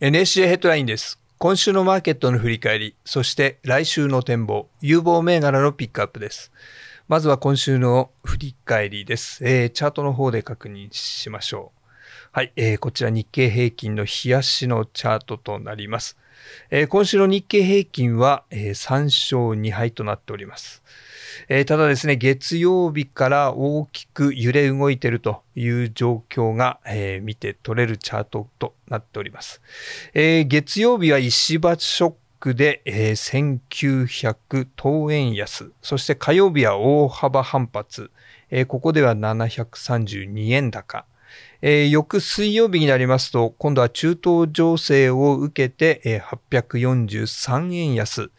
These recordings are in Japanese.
NSJ ヘッドラインです。今週のマーケットの振り返り、そして来週の展望、有望銘柄のピックアップです。まずは今週の振り返りです。えー、チャートの方で確認しましょう。はい、えー、こちら日経平均の冷やしのチャートとなります。えー、今週の日経平均は、えー、3勝2敗となっております。えー、ただですね、月曜日から大きく揺れ動いているという状況が、えー、見て取れるチャートとなっております。えー、月曜日は石橋ショックで、えー、1900等円安、そして火曜日は大幅反発、えー、ここでは732円高。えー、翌水曜日になりますと、今度は中東情勢を受けて、えー、843円安。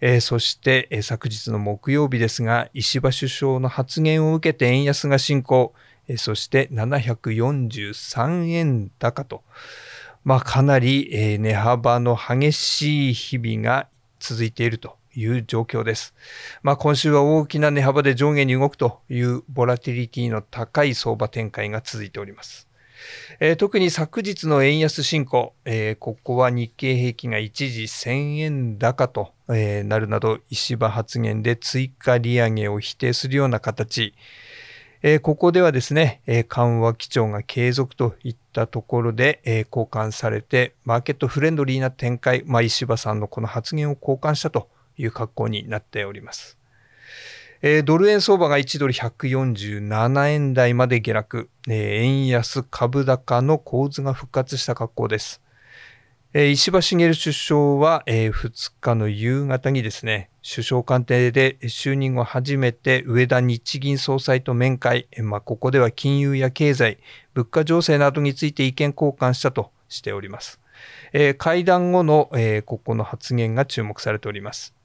えー、そして、えー、昨日の木曜日ですが、石破首相の発言を受けて円安が進行。えー、そして743円高と。まあ、かなり、え値幅の激しい日々が続いているという状況です。まあ、今週は大きな値幅で上下に動くというボラティリティの高い相場展開が続いております。えー、特に昨日の円安進行、えー、ここは日経平均が一時1000円高と、えー、なるなど石破発言で追加利上げを否定するような形、えー、ここではですね、えー、緩和基調が継続といったところで、えー、交換されて、マーケットフレンドリーな展開、まあ、石破さんのこの発言を交換したという格好になっております。えー、ドル円相場が1ドル147円台まで下落、えー、円安株高の構図が復活した格好です。えー、石破茂首相は、え2日の夕方にですね、首相官邸で就任後初めて上田日銀総裁と面会、まあ、ここでは金融や経済、物価情勢などについて意見交換したとしております。え会談後の、えここの発言が注目されております。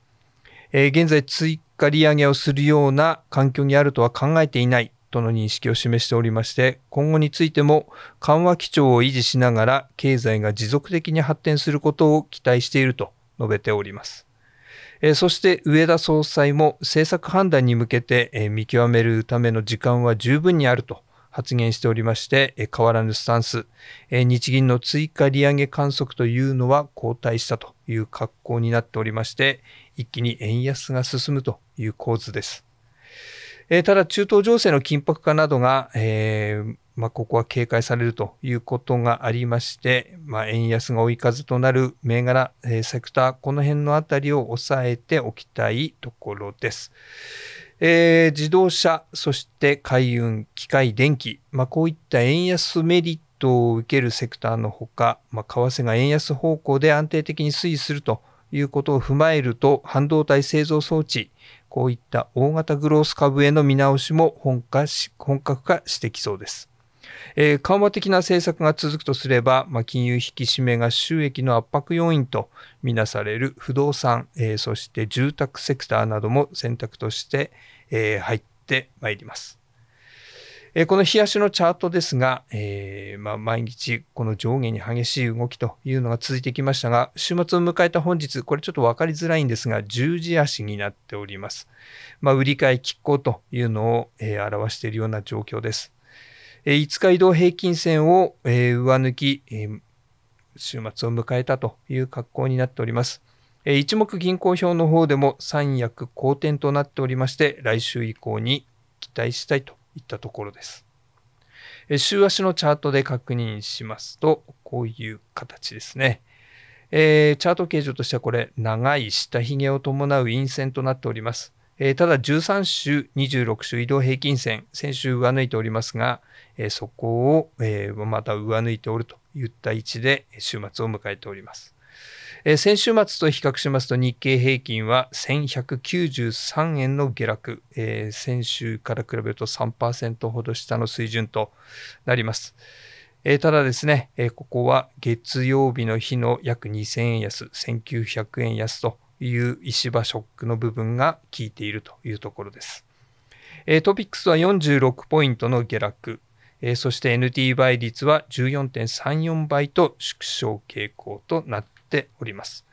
えー、現在追加利上げをするような環境にあるとは考えていないとの認識を示しておりまして、今後についても緩和基調を維持しながら経済が持続的に発展することを期待していると述べております。えそして上田総裁も政策判断に向けて、え見極めるための時間は十分にあると発言しておりまして、変わらぬスタンス、日銀の追加利上げ観測というのは後退したという格好になっておりまして、一気に円安が進むという構図です。ただ、中東情勢の緊迫化などが、えー、まあ、ここは警戒されるということがありまして、まあ、円安が追い風となる銘柄、えセクター、この辺のあたりを抑えておきたいところです。えー、自動車、そして海運、機械、電気、まあ、こういった円安メリットを受けるセクターのほか、まあ、為替が円安方向で安定的に推移するということを踏まえると、半導体製造装置、こういった大型グロース株への見直しも本格化してきそうです。えー、緩和的な政策が続くとすれば、まあ、金融引き締めが収益の圧迫要因とみなされる不動産、えー、そして住宅セクターなども選択として、えー、入ってまいります。えこの日足のチャートですが、えー、まあ、毎日この上下に激しい動きというのが続いてきましたが、週末を迎えた本日、これちょっと分かりづらいんですが、十字足になっております。まあ、売り買い拮抗というのを、えー、表しているような状況です。5日移動平均線を上抜き、週末を迎えたという格好になっております。一目銀行表の方でも三役好転となっておりまして、来週以降に期待したいといったところです。週足のチャートで確認しますと、こういう形ですね。えー、チャート形状としてはこれ、長い下髭を伴う陰線となっております。えー、ただ13週、26週移動平均線、先週上抜いておりますが、えー、そこを、えー、また上抜いておるといった位置で週末を迎えております。えー、先週末と比較しますと日経平均は1193円の下落、えー、先週から比べると3%ほど下の水準となります。えー、ただですね、えー、ここは月曜日の日の約2000円安、1900円安という石破ショックの部分が効いているというところです。えトピックスは46ポイントの下落、えそして NT 倍率は14.34倍と縮小傾向となっております。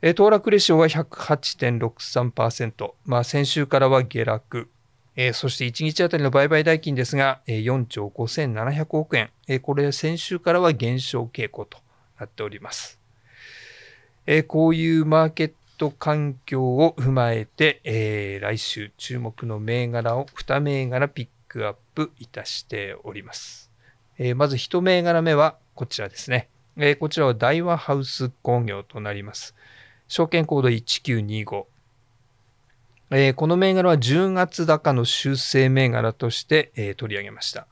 え騰落レシオは108.63%、まあ、先週からは下落、えそして1日あたりの売買代金ですが、え4兆5700億円、えこれ先週からは減少傾向となっております。えー、こういうマーケット環境を踏まえて、えー、来週注目の銘柄を2銘柄ピックアップいたしております。えー、まず1銘柄目はこちらですね。えこちらは大和ハウス工業となります。証券コード1925。えこの銘柄は10月高の修正銘柄として、え取り上げました。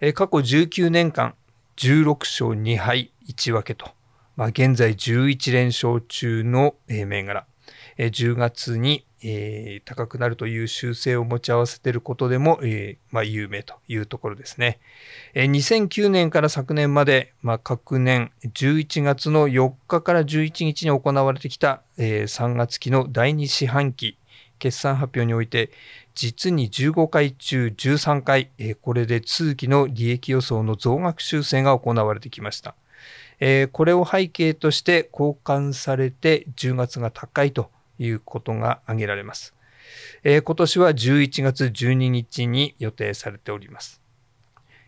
え過去19年間16勝2敗1分けと。まあ、現在11連勝中の、銘柄、え10月に、え高くなるという修正を持ち合わせていることでも、えまあ、有名というところですね、え2009年から昨年まで、まあ、各年11月の4日から11日に行われてきた、え3月期の第2四半期決算発表において実に15回中13回、えこれで通期の利益予想の増額修正が行われてきました。えー、これを背景として交換されて10月が高いということが挙げられます。えー、今年は11月12日に予定されております。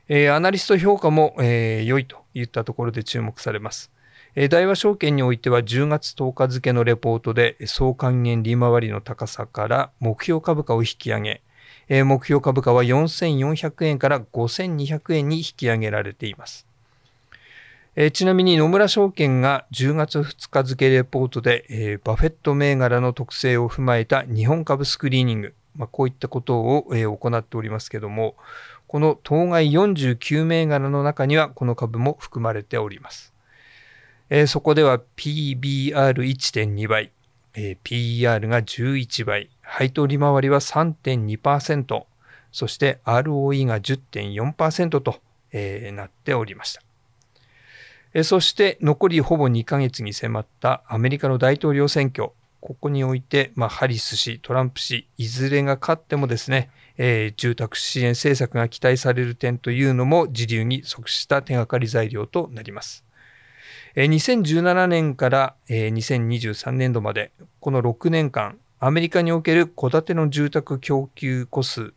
えー、アナリスト評価も、えー、良いといったところで注目されます。えー、大和証券においては10月10日付のレポートで総還元利回りの高さから目標株価を引き上げ、えー、目標株価は4400円から5200円に引き上げられています。えー、ちなみに野村証券が10月2日付レポートで、えー、バフェット銘柄の特性を踏まえた日本株スクリーニング、まあ、こういったことを、えー、行っておりますけども、この当該49銘柄の中にはこの株も含まれております。えー、そこでは PBR1.2 倍、えー、PER が11倍、配当利回りは3.2%、そして ROE が10.4%と、えー、なっておりました。そして残りほぼ2ヶ月に迫ったアメリカの大統領選挙、ここにおいて、まあ、ハリス氏、トランプ氏、いずれが勝ってもですね、えー、住宅支援政策が期待される点というのも時流に即した手がかり材料となります。えー、2017年から、えー、2023年度まで、この6年間、アメリカにおける戸建ての住宅供給個数、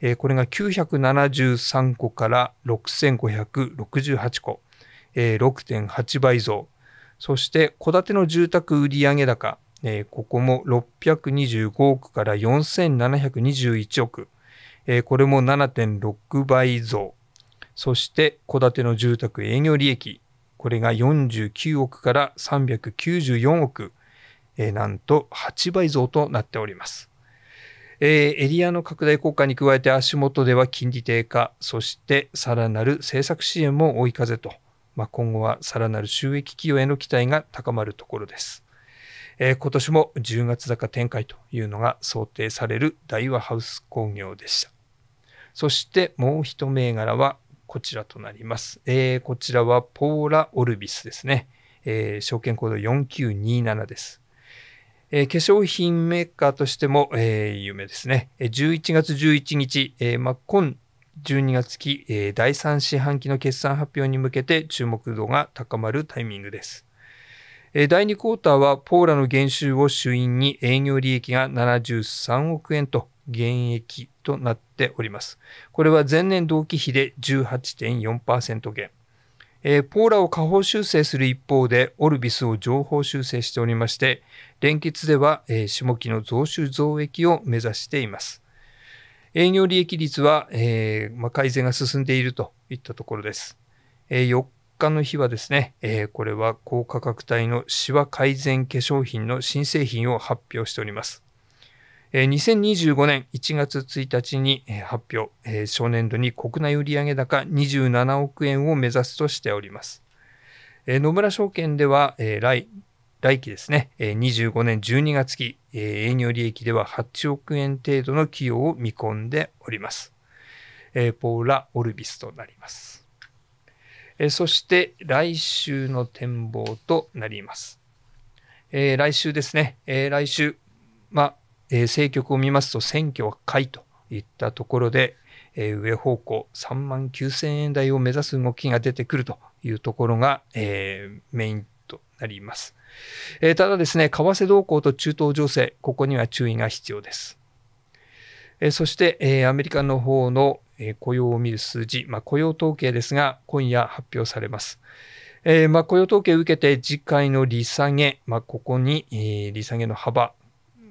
えー、これが973戸から6568戸。6.8倍増。そして、戸建ての住宅売上高、えー、ここも625億から4721億、えー、これも7.6倍増。そして、戸建ての住宅営業利益、これが49億から394億、えー、なんと8倍増となっております。えー、エリアの拡大効果に加えて足元では金利低下、そしてさらなる政策支援も追い風と。まあ、今後はさらなる収益企業への期待が高まるところです。えー、今年も10月高展開というのが想定される大和ハウス工業でした。そしてもう一銘柄はこちらとなります。えー、こちらはポーラ・オルビスですね。えー、証券コード4927です。えー、化粧品メーカーとしても、えー、有名ですね。11月11日、えーまあ、今12月期、えー、第3四半期の決算発表に向けて注目度が高まるタイミングです。えー、第2クォーターはポーラの減収を主因に営業利益が73億円と減益となっております。これは前年同期比で18.4%減。えー、ポーラを下方修正する一方で、オルビスを上方修正しておりまして、連結では、えー、下期の増収増益を目指しています。営業利益率は、えー、まあ、改善が進んでいるといったところです。えー、4日の日はですね、えー、これは高価格帯のシワ改善化粧品の新製品を発表しております。えー、2025年1月1日に発表、えー、初年度に国内売上高27億円を目指すとしております。えー、野村証券では、えー、来来期ですね、25年12月期、営業利益では8億円程度の企業を見込んでおります。ポーラ・オルビスとなります。そして来週の展望となります。来週ですね、来週、まあ、政局を見ますと選挙は下位といったところで、上方向3万9千円台を目指す動きが出てくるというところが、メインとなります。えー、ただですね、為替動向と中東情勢、ここには注意が必要です。えそして、えアメリカの方の、え雇用を見る数字、まあ、雇用統計ですが、今夜発表されます。えー、まあ、雇用統計を受けて次回の利下げ、まあ、ここに、えー、利下げの幅、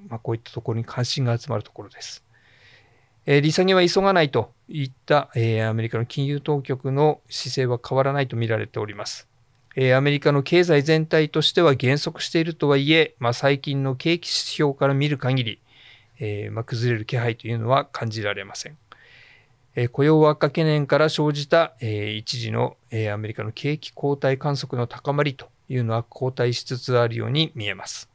まあ、こういったところに関心が集まるところです。えー、利下げは急がないといった、えアメリカの金融当局の姿勢は変わらないと見られております。えー、アメリカの経済全体としては減速しているとはいえ、まあ、最近の景気指標から見る限り、えー、まあ、崩れる気配というのは感じられません。えー、雇用悪化懸念から生じた、え一時の、えアメリカの景気後退観測の高まりというのは後退しつつあるように見えます。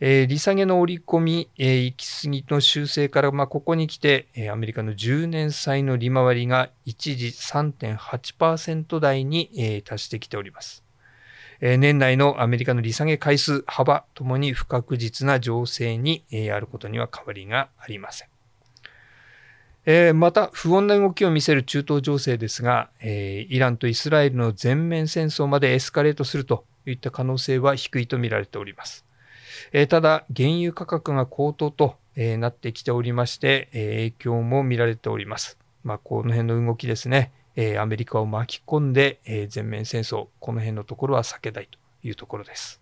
えー、利下げの織り込み、えー、行き過ぎの修正から、まあ、ここに来て、えー、アメリカの10年債の利回りが一時3.8%台に、えー、達してきております。えー、年内のアメリカの利下げ回数、幅ともに不確実な情勢に、えー、あることには変わりがありません。えー、また不穏な動きを見せる中東情勢ですが、えー、イランとイスラエルの全面戦争までエスカレートするといった可能性は低いとみられております。えー、ただ、原油価格が高騰と、えー、なってきておりまして、えー、影響も見られております。まあ、この辺の動きですね、えアメリカを巻き込んで、え全面戦争、この辺のところは避けたいというところです。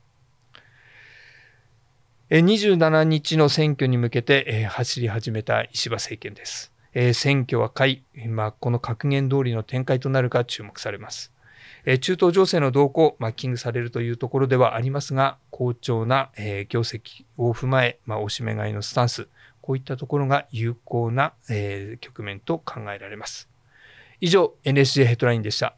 え27日の選挙に向けて、え走り始めた石破政権です。え選挙は下位、まあ、この格言通りの展開となるか注目されます。え中東情勢の動向、マッキングされるというところではありますが、好調な、え業績を踏まえ、まあ、おしめ買いのスタンス、こういったところが有効な、え局面と考えられます。以上、NSJ ヘッドラインでした。